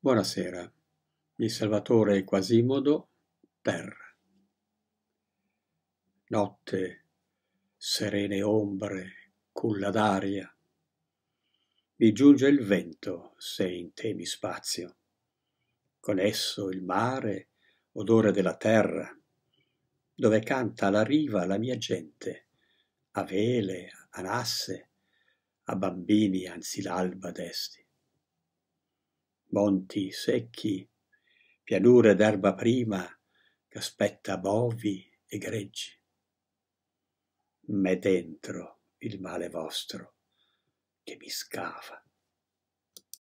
Buonasera, il Salvatore Quasimodo, Per. Notte, serene ombre, culla d'aria, vi giunge il vento se in temi spazio. Con esso il mare, odore della terra, dove canta alla riva la mia gente, a vele, a nasse, a bambini anzi l'alba desti monti secchi, pianure d'erba prima, ch'aspetta bovi e greggi. M'è dentro il male vostro che mi scava.